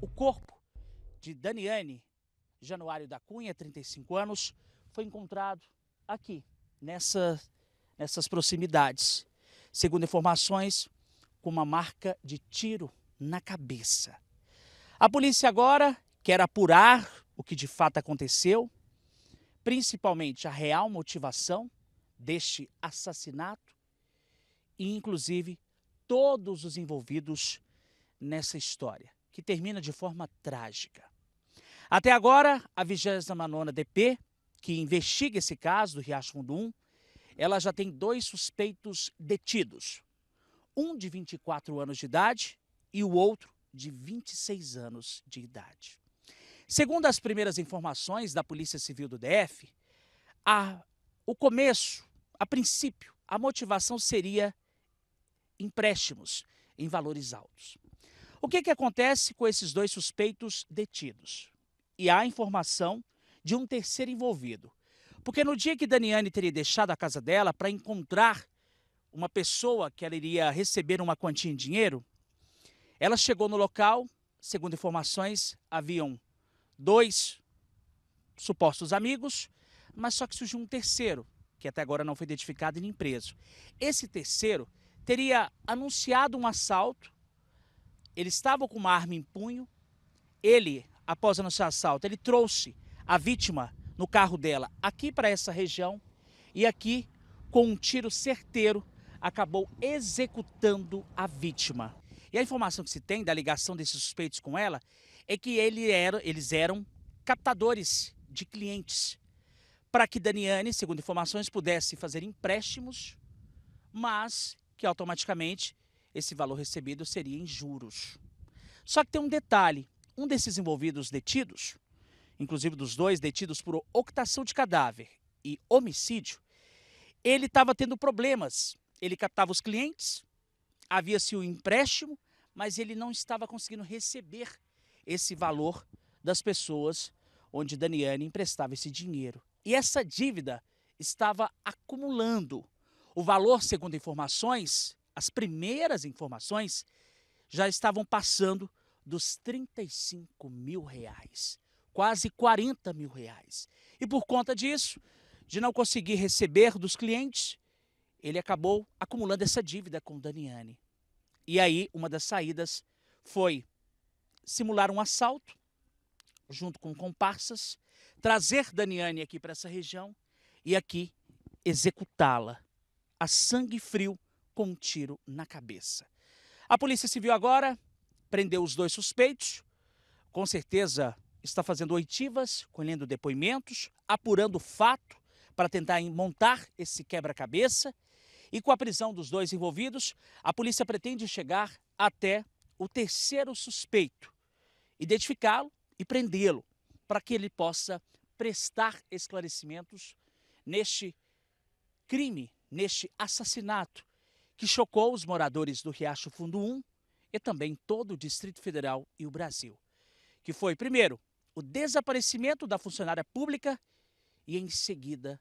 O corpo de Daniane Januário da Cunha, 35 anos, foi encontrado aqui, nessa, nessas proximidades. Segundo informações, com uma marca de tiro na cabeça. A polícia agora quer apurar o que de fato aconteceu, principalmente a real motivação deste assassinato e, inclusive, todos os envolvidos nessa história que termina de forma trágica. Até agora, a 29ª DP, que investiga esse caso do Riacho Fundo 1, ela já tem dois suspeitos detidos. Um de 24 anos de idade e o outro de 26 anos de idade. Segundo as primeiras informações da Polícia Civil do DF, a, o começo, a princípio, a motivação seria empréstimos em valores altos. O que, que acontece com esses dois suspeitos detidos? E há informação de um terceiro envolvido. Porque no dia que Daniane teria deixado a casa dela para encontrar uma pessoa que ela iria receber uma quantia em dinheiro, ela chegou no local, segundo informações, haviam dois supostos amigos, mas só que surgiu um terceiro, que até agora não foi identificado e nem preso. Esse terceiro teria anunciado um assalto ele estava com uma arma em punho. Ele, após anunciar assalto, ele trouxe a vítima no carro dela aqui para essa região e aqui, com um tiro certeiro, acabou executando a vítima. E a informação que se tem da ligação desses suspeitos com ela é que ele era, eles eram captadores de clientes para que Daniane, segundo informações, pudesse fazer empréstimos, mas que automaticamente esse valor recebido seria em juros. Só que tem um detalhe: um desses envolvidos detidos, inclusive dos dois detidos por ocultação de cadáver e homicídio, ele estava tendo problemas. Ele captava os clientes, havia-se o um empréstimo, mas ele não estava conseguindo receber esse valor das pessoas onde Daniane emprestava esse dinheiro. E essa dívida estava acumulando. O valor, segundo informações, as primeiras informações já estavam passando dos 35 mil reais, quase 40 mil reais. E por conta disso, de não conseguir receber dos clientes, ele acabou acumulando essa dívida com Daniane. E aí, uma das saídas foi simular um assalto, junto com comparsas, trazer Daniane aqui para essa região e aqui executá-la a sangue frio com um tiro na cabeça. A Polícia Civil agora prendeu os dois suspeitos. Com certeza está fazendo oitivas, colhendo depoimentos, apurando o fato para tentar montar esse quebra-cabeça. E com a prisão dos dois envolvidos, a polícia pretende chegar até o terceiro suspeito, identificá-lo e prendê-lo, para que ele possa prestar esclarecimentos neste crime, neste assassinato que chocou os moradores do Riacho Fundo 1 e também todo o Distrito Federal e o Brasil. Que foi, primeiro, o desaparecimento da funcionária pública e, em seguida,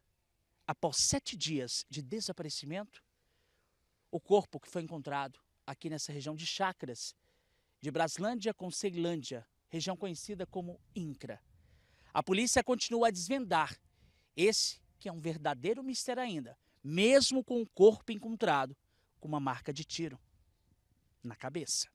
após sete dias de desaparecimento, o corpo que foi encontrado aqui nessa região de Chacras, de Braslândia com Ceilândia, região conhecida como INCRA. A polícia continua a desvendar esse que é um verdadeiro mistério ainda, mesmo com o corpo encontrado com uma marca de tiro na cabeça.